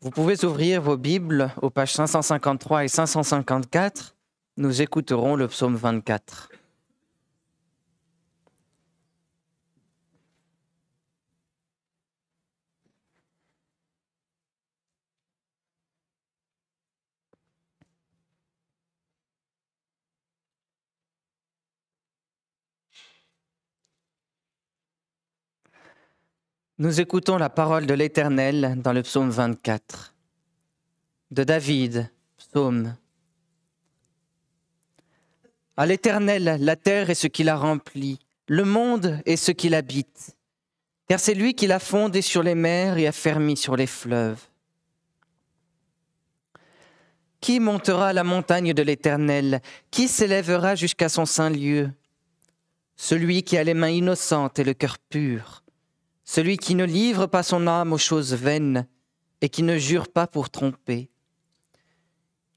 Vous pouvez ouvrir vos Bibles aux pages 553 et 554. Nous écouterons le psaume 24. Nous écoutons la parole de l'Éternel dans le psaume 24. De David, psaume. À l'Éternel, la terre est ce qui la remplit, le monde est ce qui l'habite, car c'est lui qui l'a fondée sur les mers et a fermé sur les fleuves. Qui montera à la montagne de l'Éternel Qui s'élèvera jusqu'à son saint lieu Celui qui a les mains innocentes et le cœur pur celui qui ne livre pas son âme aux choses vaines et qui ne jure pas pour tromper.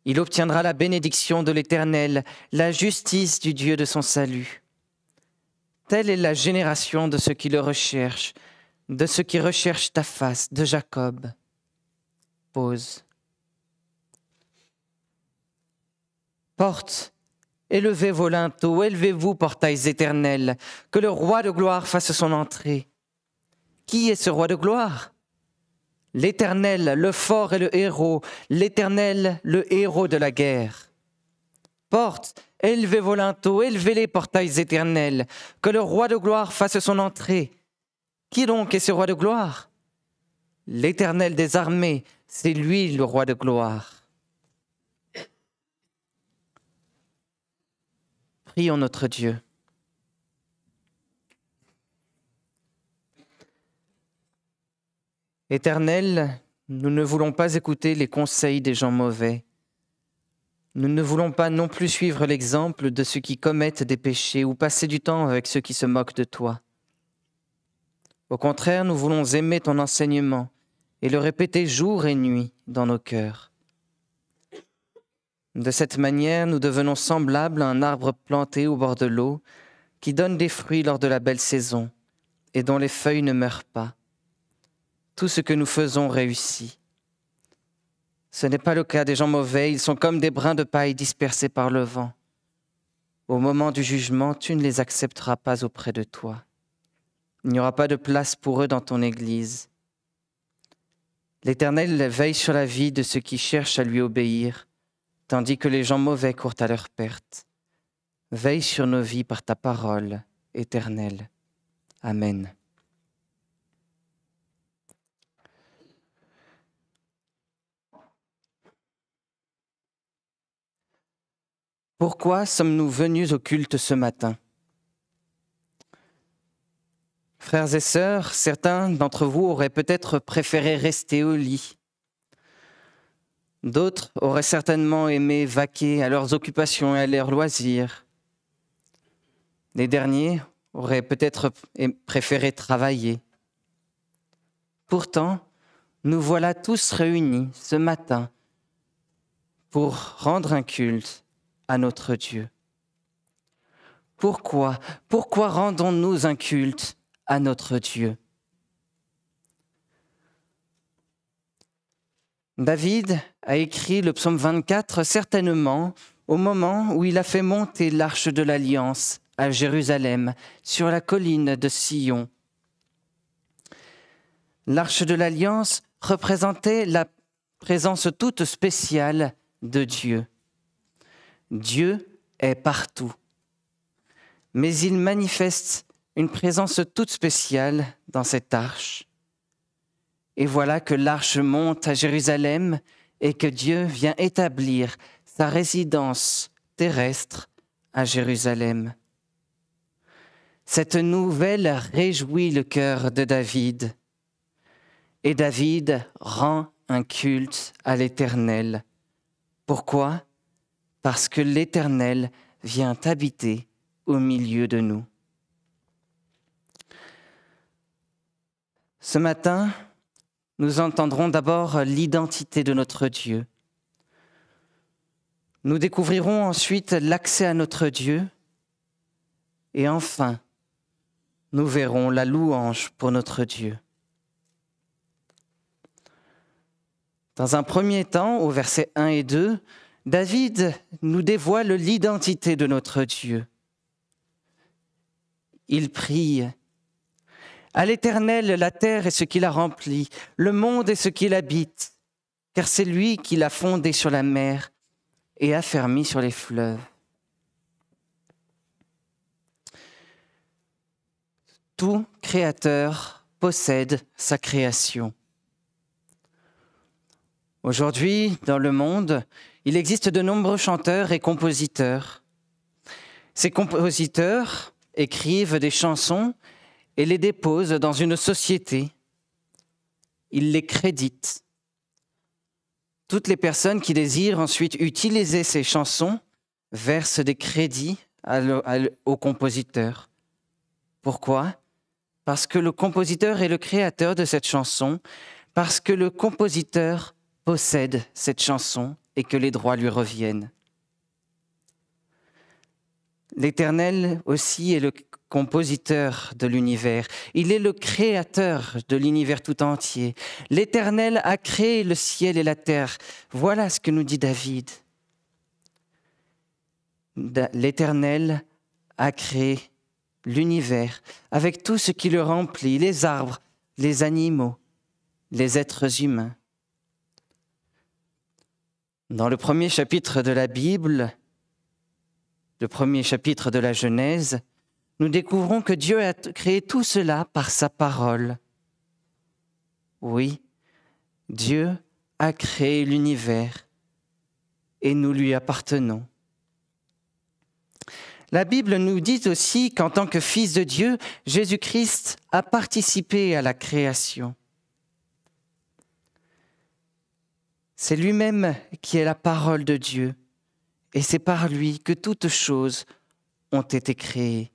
Il obtiendra la bénédiction de l'Éternel, la justice du Dieu de son salut. Telle est la génération de ceux qui le recherchent, de ceux qui recherchent ta face, de Jacob. Pause. Porte, élevez vos linteaux, élevez-vous, portails éternels, que le roi de gloire fasse son entrée. Qui est ce roi de gloire L'Éternel, le fort et le héros, l'Éternel, le héros de la guerre. Portes, élevez vos linteaux, élevez les portails éternels, que le roi de gloire fasse son entrée. Qui donc est ce roi de gloire L'Éternel des armées, c'est lui le roi de gloire. Prions notre Dieu. Éternel, nous ne voulons pas écouter les conseils des gens mauvais. Nous ne voulons pas non plus suivre l'exemple de ceux qui commettent des péchés ou passer du temps avec ceux qui se moquent de toi. Au contraire, nous voulons aimer ton enseignement et le répéter jour et nuit dans nos cœurs. De cette manière, nous devenons semblables à un arbre planté au bord de l'eau qui donne des fruits lors de la belle saison et dont les feuilles ne meurent pas tout ce que nous faisons réussit. Ce n'est pas le cas des gens mauvais, ils sont comme des brins de paille dispersés par le vent. Au moment du jugement, tu ne les accepteras pas auprès de toi. Il n'y aura pas de place pour eux dans ton Église. L'Éternel veille sur la vie de ceux qui cherchent à lui obéir, tandis que les gens mauvais courent à leur perte. Veille sur nos vies par ta parole, Éternel. Amen. Pourquoi sommes-nous venus au culte ce matin Frères et sœurs, certains d'entre vous auraient peut-être préféré rester au lit. D'autres auraient certainement aimé vaquer à leurs occupations et à leurs loisirs. Les derniers auraient peut-être préféré travailler. Pourtant, nous voilà tous réunis ce matin pour rendre un culte à notre Dieu. Pourquoi Pourquoi rendons-nous un culte à notre Dieu David a écrit le psaume 24 certainement au moment où il a fait monter l'arche de l'alliance à Jérusalem sur la colline de Sion. L'arche de l'alliance représentait la présence toute spéciale de Dieu. Dieu est partout. Mais il manifeste une présence toute spéciale dans cette arche. Et voilà que l'arche monte à Jérusalem et que Dieu vient établir sa résidence terrestre à Jérusalem. Cette nouvelle réjouit le cœur de David. Et David rend un culte à l'Éternel. Pourquoi parce que l'Éternel vient habiter au milieu de nous. Ce matin, nous entendrons d'abord l'identité de notre Dieu. Nous découvrirons ensuite l'accès à notre Dieu. Et enfin, nous verrons la louange pour notre Dieu. Dans un premier temps, au verset 1 et 2, David nous dévoile l'identité de notre Dieu. Il prie à l'Éternel, la terre et ce qui la remplit, le monde et ce qui l'habite, car c'est lui qui l'a fondé sur la mer et affermi sur les fleuves. Tout créateur possède sa création. Aujourd'hui, dans le monde, il existe de nombreux chanteurs et compositeurs. Ces compositeurs écrivent des chansons et les déposent dans une société. Ils les créditent. Toutes les personnes qui désirent ensuite utiliser ces chansons versent des crédits au compositeur. Pourquoi Parce que le compositeur est le créateur de cette chanson, parce que le compositeur possède cette chanson et que les droits lui reviennent. L'Éternel aussi est le compositeur de l'univers. Il est le créateur de l'univers tout entier. L'Éternel a créé le ciel et la terre. Voilà ce que nous dit David. L'Éternel a créé l'univers avec tout ce qui le remplit, les arbres, les animaux, les êtres humains. Dans le premier chapitre de la Bible, le premier chapitre de la Genèse, nous découvrons que Dieu a créé tout cela par sa parole. Oui, Dieu a créé l'univers et nous lui appartenons. La Bible nous dit aussi qu'en tant que Fils de Dieu, Jésus-Christ a participé à la création. C'est lui-même qui est la parole de Dieu, et c'est par lui que toutes choses ont été créées.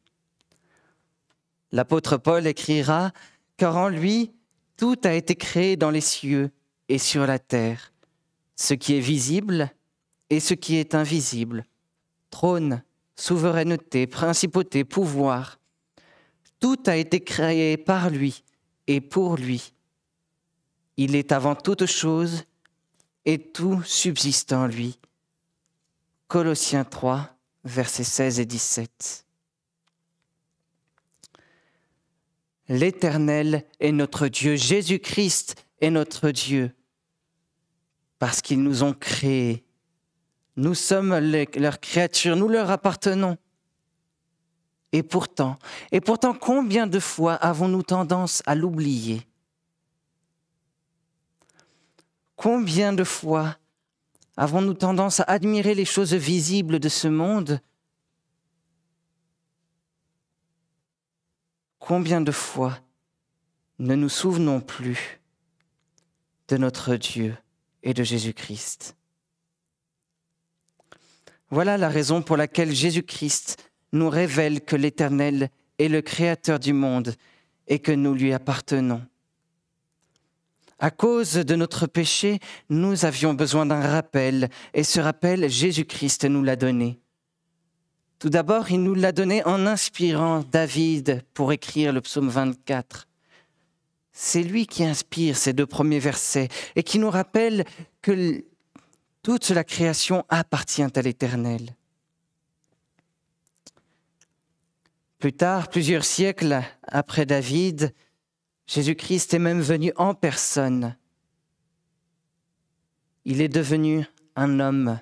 L'apôtre Paul écrira, Car en lui, tout a été créé dans les cieux et sur la terre, ce qui est visible et ce qui est invisible, trône, souveraineté, principauté, pouvoir. Tout a été créé par lui et pour lui. Il est avant toute chose, et tout subsiste en lui. Colossiens 3, versets 16 et 17. L'Éternel est notre Dieu, Jésus-Christ est notre Dieu, parce qu'ils nous ont créés. Nous sommes leurs créatures, nous leur appartenons. Et pourtant, et pourtant, combien de fois avons-nous tendance à l'oublier Combien de fois avons-nous tendance à admirer les choses visibles de ce monde Combien de fois ne nous souvenons plus de notre Dieu et de Jésus-Christ Voilà la raison pour laquelle Jésus-Christ nous révèle que l'Éternel est le Créateur du monde et que nous lui appartenons. À cause de notre péché, nous avions besoin d'un rappel, et ce rappel, Jésus-Christ nous l'a donné. Tout d'abord, il nous l'a donné en inspirant David pour écrire le psaume 24. C'est lui qui inspire ces deux premiers versets et qui nous rappelle que toute la création appartient à l'Éternel. Plus tard, plusieurs siècles après David, Jésus-Christ est même venu en personne. Il est devenu un homme.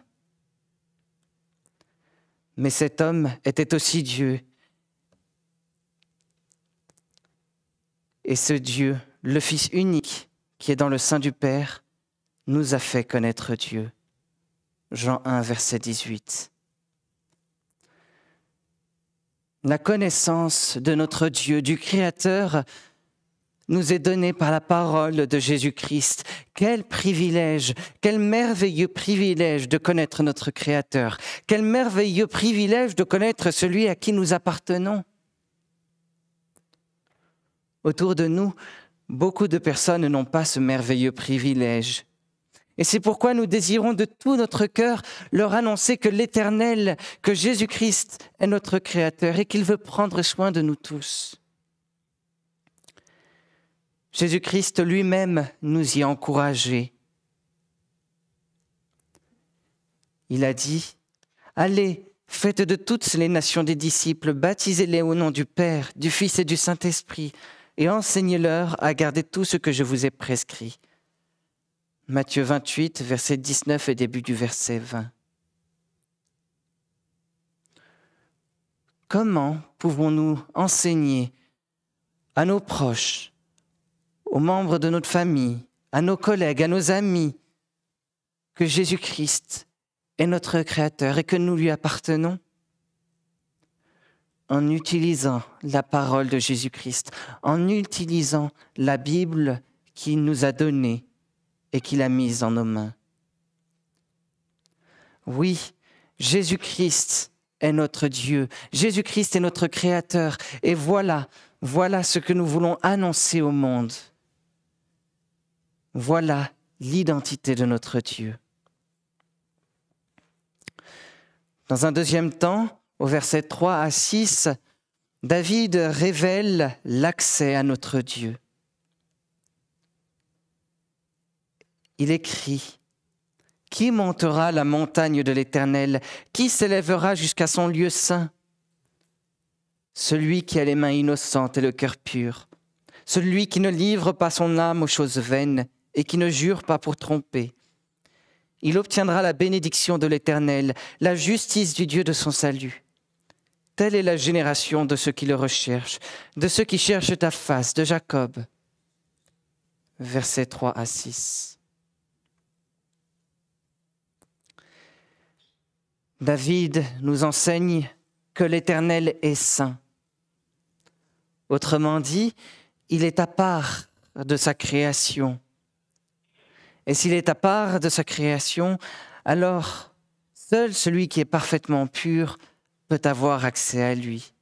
Mais cet homme était aussi Dieu. Et ce Dieu, le Fils unique qui est dans le sein du Père, nous a fait connaître Dieu. Jean 1, verset 18. La connaissance de notre Dieu, du Créateur, nous est donné par la parole de Jésus-Christ. Quel privilège, quel merveilleux privilège de connaître notre Créateur, quel merveilleux privilège de connaître celui à qui nous appartenons. Autour de nous, beaucoup de personnes n'ont pas ce merveilleux privilège. Et c'est pourquoi nous désirons de tout notre cœur leur annoncer que l'Éternel, que Jésus-Christ est notre Créateur et qu'il veut prendre soin de nous tous. Jésus-Christ lui-même nous y a encouragés. Il a dit, Allez, faites de toutes les nations des disciples, baptisez-les au nom du Père, du Fils et du Saint-Esprit, et enseignez-leur à garder tout ce que je vous ai prescrit. Matthieu 28, verset 19 et début du verset 20. Comment pouvons-nous enseigner à nos proches aux membres de notre famille, à nos collègues, à nos amis, que Jésus-Christ est notre Créateur et que nous lui appartenons en utilisant la parole de Jésus-Christ, en utilisant la Bible qu'il nous a donnée et qu'il a mise en nos mains. Oui, Jésus-Christ est notre Dieu, Jésus-Christ est notre Créateur, et voilà, voilà ce que nous voulons annoncer au monde. Voilà l'identité de notre Dieu. Dans un deuxième temps, au verset 3 à 6, David révèle l'accès à notre Dieu. Il écrit Qui montera la montagne de l'Éternel Qui s'élèvera jusqu'à son lieu saint Celui qui a les mains innocentes et le cœur pur, celui qui ne livre pas son âme aux choses vaines et qui ne jure pas pour tromper. Il obtiendra la bénédiction de l'Éternel, la justice du Dieu de son salut. Telle est la génération de ceux qui le recherchent, de ceux qui cherchent ta face, de Jacob. Versets 3 à 6. David nous enseigne que l'Éternel est saint. Autrement dit, il est à part de sa création. Et s'il est à part de sa création, alors seul celui qui est parfaitement pur peut avoir accès à lui.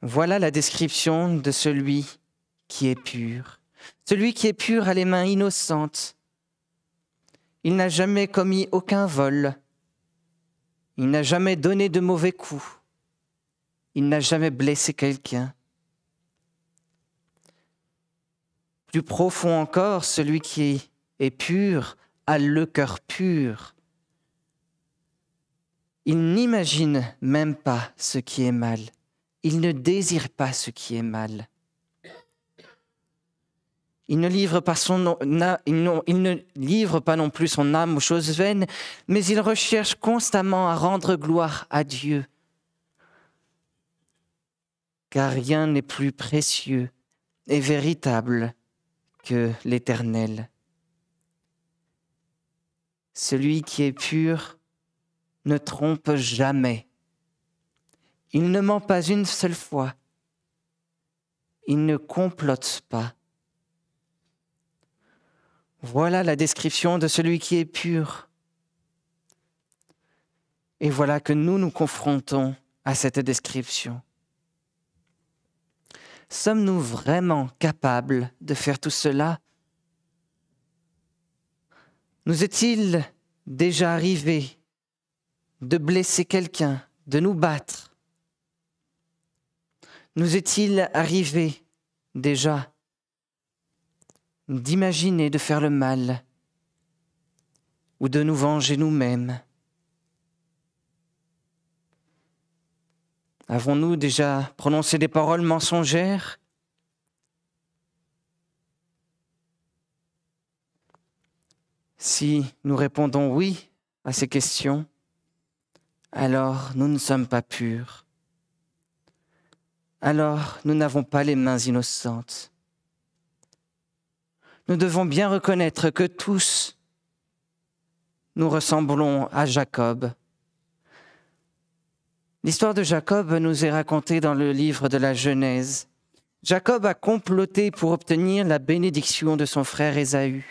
Voilà la description de celui qui est pur. Celui qui est pur a les mains innocentes. Il n'a jamais commis aucun vol. Il n'a jamais donné de mauvais coups. Il n'a jamais blessé quelqu'un. Plus profond encore, celui qui est pur a le cœur pur. Il n'imagine même pas ce qui est mal. Il ne désire pas ce qui est mal. Il ne, livre pas son, il ne livre pas non plus son âme aux choses vaines, mais il recherche constamment à rendre gloire à Dieu. Car rien n'est plus précieux et véritable l'Éternel. Celui qui est pur ne trompe jamais. Il ne ment pas une seule fois. Il ne complote pas. Voilà la description de celui qui est pur. Et voilà que nous nous confrontons à cette description. Sommes-nous vraiment capables de faire tout cela Nous est-il déjà arrivé de blesser quelqu'un, de nous battre Nous est-il arrivé déjà d'imaginer de faire le mal ou de nous venger nous-mêmes Avons-nous déjà prononcé des paroles mensongères Si nous répondons oui à ces questions, alors nous ne sommes pas purs. Alors nous n'avons pas les mains innocentes. Nous devons bien reconnaître que tous, nous ressemblons à Jacob, L'histoire de Jacob nous est racontée dans le livre de la Genèse. Jacob a comploté pour obtenir la bénédiction de son frère Ésaü.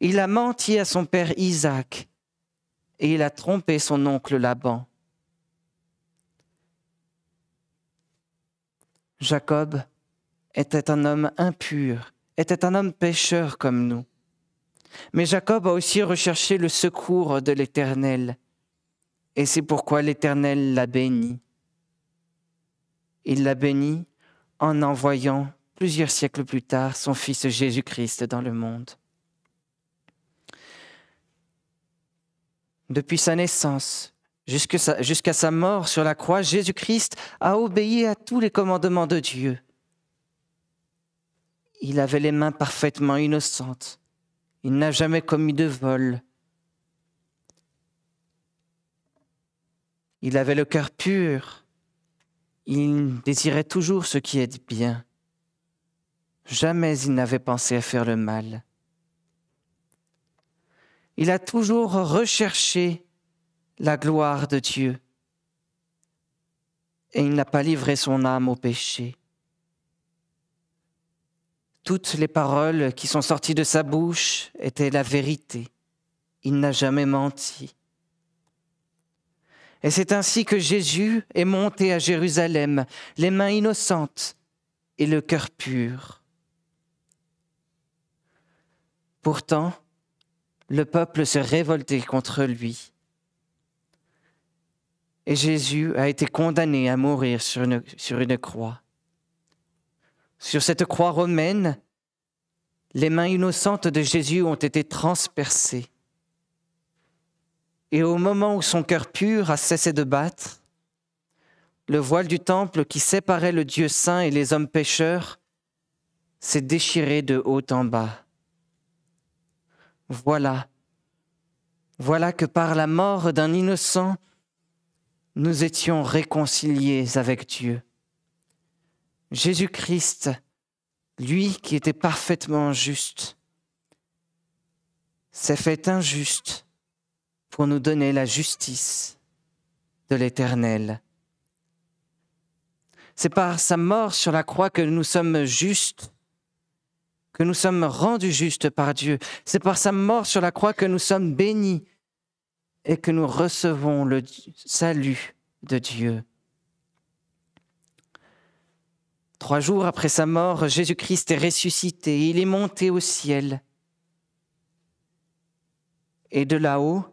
Il a menti à son père Isaac et il a trompé son oncle Laban. Jacob était un homme impur, était un homme pécheur comme nous. Mais Jacob a aussi recherché le secours de l'Éternel. Et c'est pourquoi l'Éternel l'a béni. Il l'a béni en envoyant plusieurs siècles plus tard son Fils Jésus-Christ dans le monde. Depuis sa naissance jusqu'à sa, sa mort sur la croix, Jésus-Christ a obéi à tous les commandements de Dieu. Il avait les mains parfaitement innocentes. Il n'a jamais commis de vol. Il avait le cœur pur. Il désirait toujours ce qui est bien. Jamais il n'avait pensé à faire le mal. Il a toujours recherché la gloire de Dieu. Et il n'a pas livré son âme au péché. Toutes les paroles qui sont sorties de sa bouche étaient la vérité. Il n'a jamais menti. Et c'est ainsi que Jésus est monté à Jérusalem, les mains innocentes et le cœur pur. Pourtant, le peuple se révoltait contre lui. Et Jésus a été condamné à mourir sur une, sur une croix. Sur cette croix romaine, les mains innocentes de Jésus ont été transpercées. Et au moment où son cœur pur a cessé de battre, le voile du temple qui séparait le Dieu saint et les hommes pécheurs s'est déchiré de haut en bas. Voilà, voilà que par la mort d'un innocent, nous étions réconciliés avec Dieu. Jésus-Christ, lui qui était parfaitement juste, s'est fait injuste pour nous donner la justice de l'Éternel. C'est par sa mort sur la croix que nous sommes justes, que nous sommes rendus justes par Dieu. C'est par sa mort sur la croix que nous sommes bénis et que nous recevons le salut de Dieu. Trois jours après sa mort, Jésus-Christ est ressuscité, il est monté au ciel. Et de là-haut,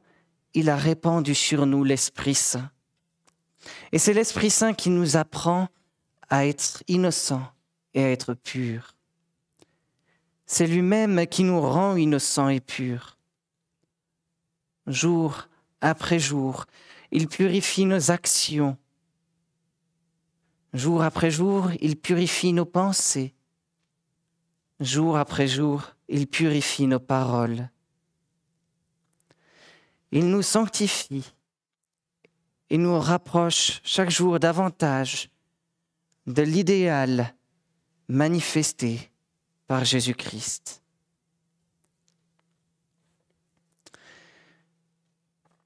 il a répandu sur nous l'Esprit Saint. Et c'est l'Esprit Saint qui nous apprend à être innocents et à être purs. C'est lui-même qui nous rend innocents et purs. Jour après jour, il purifie nos actions. Jour après jour, il purifie nos pensées. Jour après jour, il purifie nos paroles. Il nous sanctifie. et nous rapproche chaque jour davantage de l'idéal manifesté par Jésus-Christ.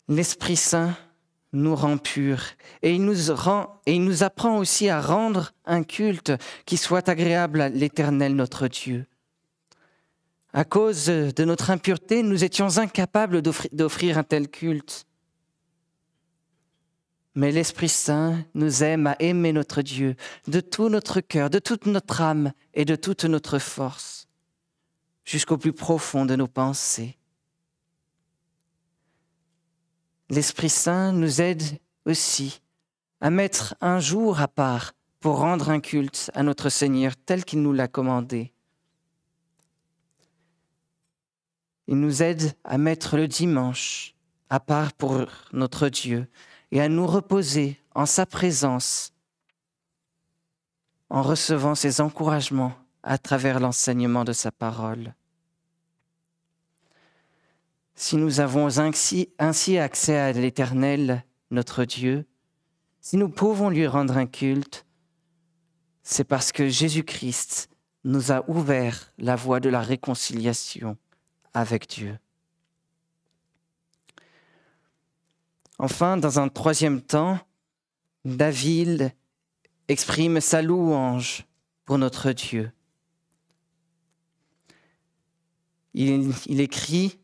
L'Esprit Saint nous rend purs et il nous, rend, et il nous apprend aussi à rendre un culte qui soit agréable à l'Éternel notre Dieu. À cause de notre impureté, nous étions incapables d'offrir un tel culte. Mais l'Esprit Saint nous aime à aimer notre Dieu de tout notre cœur, de toute notre âme et de toute notre force, jusqu'au plus profond de nos pensées. L'Esprit Saint nous aide aussi à mettre un jour à part pour rendre un culte à notre Seigneur tel qu'il nous l'a commandé. Il nous aide à mettre le dimanche à part pour notre Dieu et à nous reposer en sa présence en recevant ses encouragements à travers l'enseignement de sa parole. Si nous avons ainsi, accès à l'Éternel, notre Dieu, si nous pouvons lui rendre un culte, c'est parce que Jésus-Christ nous a ouvert la voie de la réconciliation avec Dieu. Enfin, dans un troisième temps, David exprime sa louange pour notre Dieu. Il, écrit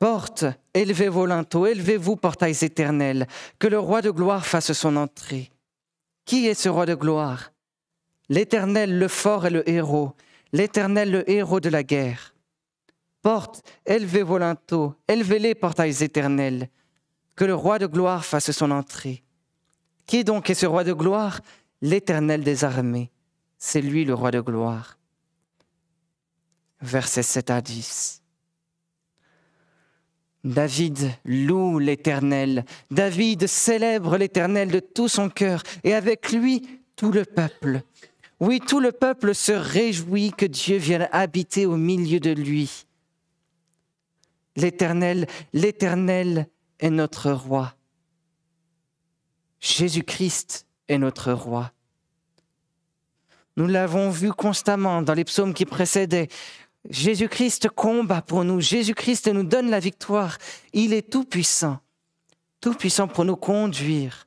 Porte, élevez vos linteaux, élevez-vous, portails éternels, que le roi de gloire fasse son entrée. Qui est ce roi de gloire L'Éternel, le fort et le héros, l'Éternel, le héros de la guerre. Porte, élevez vos linteaux, élevez-les, portails éternels, que le roi de gloire fasse son entrée. Qui donc est ce roi de gloire L'éternel des armées. C'est lui le roi de gloire. Verset 7 à 10. David loue l'Éternel, David célèbre l'Éternel de tout son cœur, et avec lui tout le peuple. Oui, tout le peuple se réjouit que Dieu vienne habiter au milieu de lui l'Éternel, l'Éternel est notre roi. Jésus-Christ est notre roi. Nous l'avons vu constamment dans les psaumes qui précédaient. Jésus-Christ combat pour nous, Jésus-Christ nous donne la victoire. Il est tout-puissant, tout-puissant pour nous conduire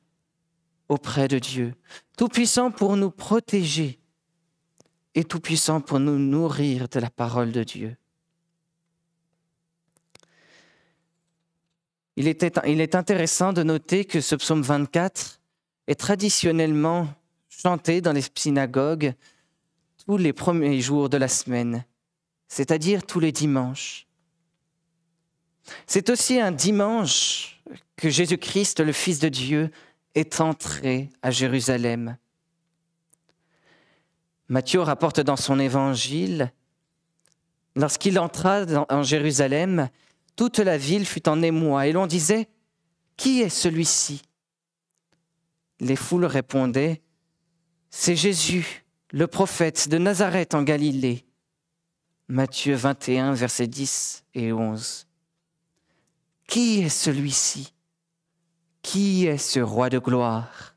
auprès de Dieu, tout-puissant pour nous protéger et tout-puissant pour nous nourrir de la parole de Dieu. il, est intéressant de noter que ce psaume 24 est traditionnellement chanté dans les synagogues tous les premiers jours de la semaine, c'est-à-dire tous les dimanches. C'est aussi un dimanche que Jésus-Christ, le Fils de Dieu, est entré à Jérusalem. Matthieu rapporte dans son évangile, lorsqu'il entra en Jérusalem, toute la ville fut en émoi, et l'on disait, Qui est celui-ci Les foules répondaient, C'est Jésus, le prophète de Nazareth en Galilée. Matthieu 21, versets 10 et 11. Qui est celui-ci Qui est ce roi de gloire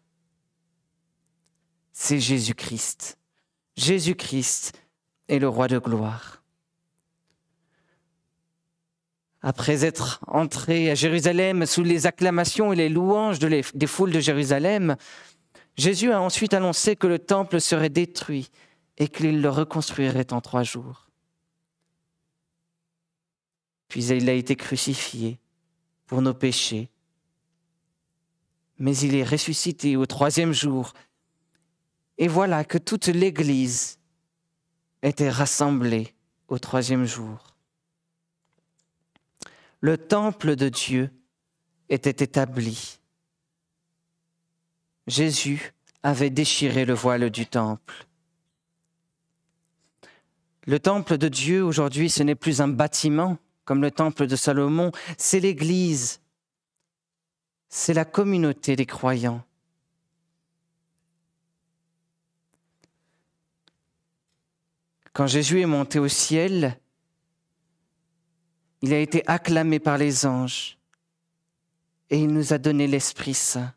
C'est Jésus-Christ. Jésus-Christ est le roi de gloire. Après être entré à Jérusalem sous les acclamations et les louanges des foules de Jérusalem, Jésus a ensuite annoncé que le temple serait détruit et qu'il le reconstruirait en trois jours. Puis il a été crucifié pour nos péchés. Mais il est ressuscité au troisième jour. Et voilà que toute l'Église était rassemblée au troisième jour le temple de Dieu était établi. Jésus avait déchiré le voile du temple. Le temple de Dieu aujourd'hui, ce n'est plus un bâtiment comme le temple de Salomon, c'est l'Église, c'est la communauté des croyants. Quand Jésus est monté au ciel, il a été acclamé par les anges et il nous a donné l'Esprit Saint.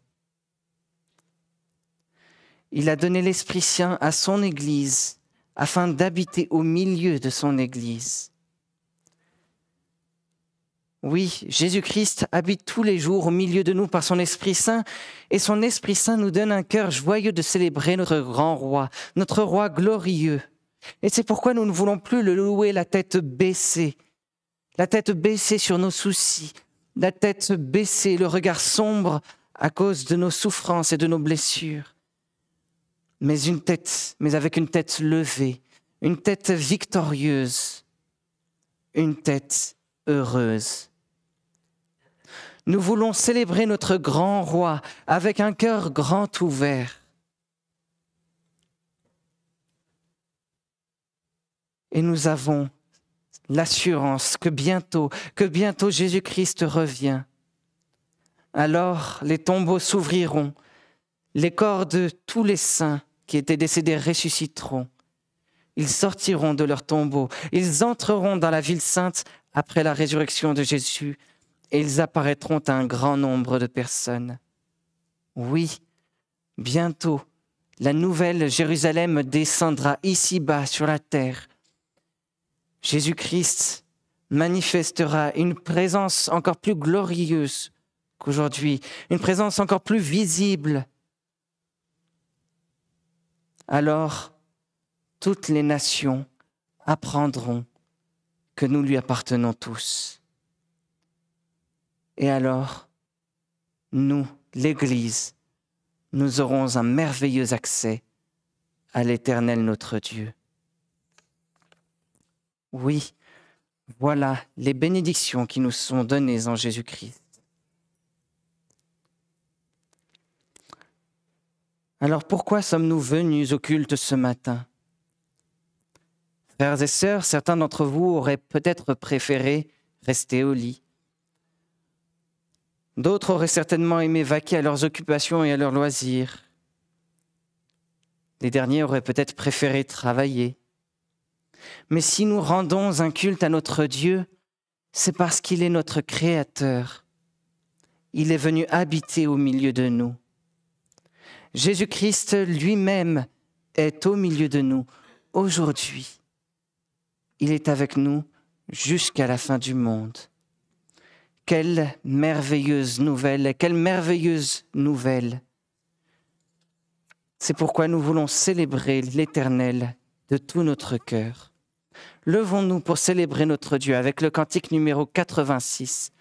Il a donné l'Esprit Saint à son Église afin d'habiter au milieu de son Église. Oui, Jésus-Christ habite tous les jours au milieu de nous par son Esprit Saint, et son Esprit Saint nous donne un cœur joyeux de célébrer notre grand roi, notre roi glorieux. Et c'est pourquoi nous ne voulons plus le louer la tête baissée, la tête baissée sur nos soucis, la tête baissée, le regard sombre à cause de nos souffrances et de nos blessures. Mais une tête, mais avec une tête levée, une tête victorieuse, une tête heureuse. Nous voulons célébrer notre grand roi avec un cœur grand ouvert. Et nous avons l'assurance que bientôt, que bientôt Jésus-Christ revient. Alors les tombeaux s'ouvriront, les corps de tous les saints qui étaient décédés ressusciteront. Ils sortiront de leurs tombeaux, ils entreront dans la ville sainte après la résurrection de Jésus, et ils apparaîtront à un grand nombre de personnes. Oui, bientôt, la nouvelle Jérusalem descendra ici-bas sur la terre Jésus-Christ manifestera une présence encore plus glorieuse qu'aujourd'hui, une présence encore plus visible. Alors, toutes les nations apprendront que nous lui appartenons tous. Et alors, nous, l'Église, nous aurons un merveilleux accès à l'Éternel notre Dieu. Oui, voilà les bénédictions qui nous sont données en Jésus-Christ. Alors pourquoi sommes-nous venus au culte ce matin Frères et sœurs, certains d'entre vous auraient peut-être préféré rester au lit. D'autres auraient certainement aimé vaquer à leurs occupations et à leurs loisirs. Les derniers auraient peut-être préféré travailler. Mais si nous rendons un culte à notre Dieu, c'est parce qu'il est notre Créateur. Il est venu habiter au milieu de nous. Jésus-Christ lui-même est au milieu de nous aujourd'hui. Il est avec nous jusqu'à la fin du monde. Quelle merveilleuse nouvelle, quelle merveilleuse nouvelle. C'est pourquoi nous voulons célébrer l'Éternel de tout notre cœur. Levons-nous pour célébrer notre Dieu avec le cantique numéro 86,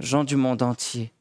Jean du monde entier.